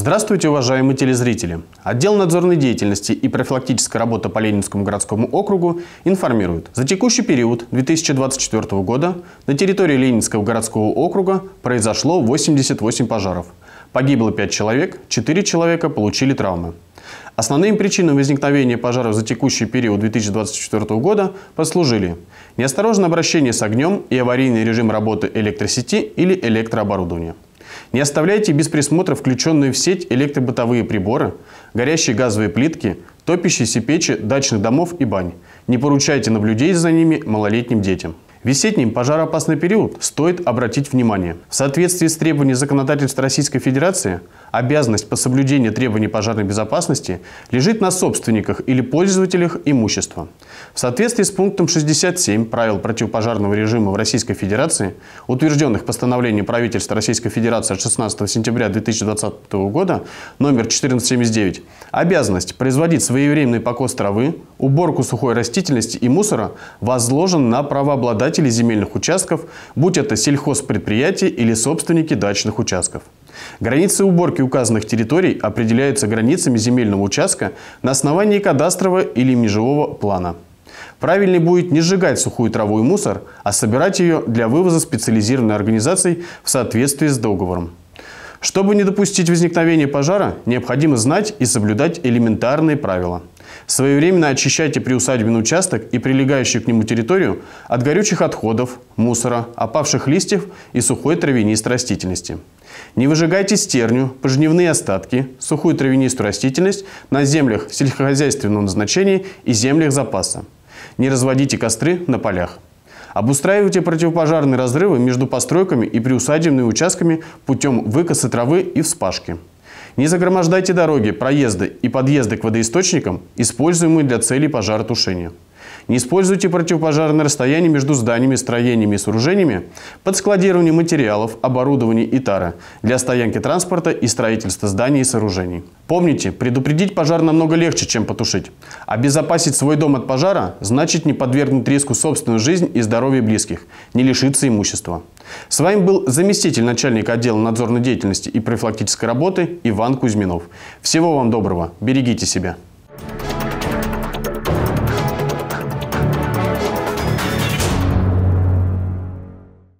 Здравствуйте, уважаемые телезрители! Отдел надзорной деятельности и профилактическая работа по Ленинскому городскому округу информирует. За текущий период 2024 года на территории Ленинского городского округа произошло 88 пожаров. Погибло 5 человек, 4 человека получили травмы. Основными причинами возникновения пожаров за текущий период 2024 года послужили неосторожное обращение с огнем и аварийный режим работы электросети или электрооборудования. Не оставляйте без присмотра включенные в сеть электробытовые приборы, горящие газовые плитки, топящиеся печи дачных домов и бань. Не поручайте наблюдений за ними малолетним детям. Весенний пожароопасный период стоит обратить внимание. В соответствии с требованиями законодательства Российской Федерации, обязанность по соблюдению требований пожарной безопасности лежит на собственниках или пользователях имущества. В соответствии с пунктом 67 правил противопожарного режима в Российской Федерации, утвержденных постановлением правительства Российской Федерации от 16 сентября 2020 года номер 1479, обязанность производить своевременный покос травы, уборку сухой растительности и мусора возложен на правообладателей земельных участков, будь это сельхозпредприятия или собственники дачных участков. Границы уборки указанных территорий определяются границами земельного участка на основании кадастрового или межевого плана. Правильнее будет не сжигать сухую траву и мусор, а собирать ее для вывоза специализированной организацией в соответствии с договором. Чтобы не допустить возникновения пожара, необходимо знать и соблюдать элементарные правила – Своевременно очищайте приусадебный участок и прилегающую к нему территорию от горючих отходов, мусора, опавших листьев и сухой травянистой растительности. Не выжигайте стерню, пожневные остатки, сухую травянистую растительность на землях сельскохозяйственного назначения и землях запаса. Не разводите костры на полях. Обустраивайте противопожарные разрывы между постройками и приусадебными участками путем выкоса травы и вспашки. Не загромождайте дороги, проезды и подъезды к водоисточникам, используемые для целей пожаротушения. Не используйте противопожарное расстояние между зданиями, строениями и сооружениями под складирование материалов, оборудования и тара для стоянки транспорта и строительства зданий и сооружений. Помните, предупредить пожар намного легче, чем потушить. Обезопасить свой дом от пожара значит не подвергнуть риску собственную жизнь и здоровье близких, не лишиться имущества. С вами был заместитель начальника отдела надзорной деятельности и профилактической работы Иван Кузьминов. Всего вам доброго, берегите себя.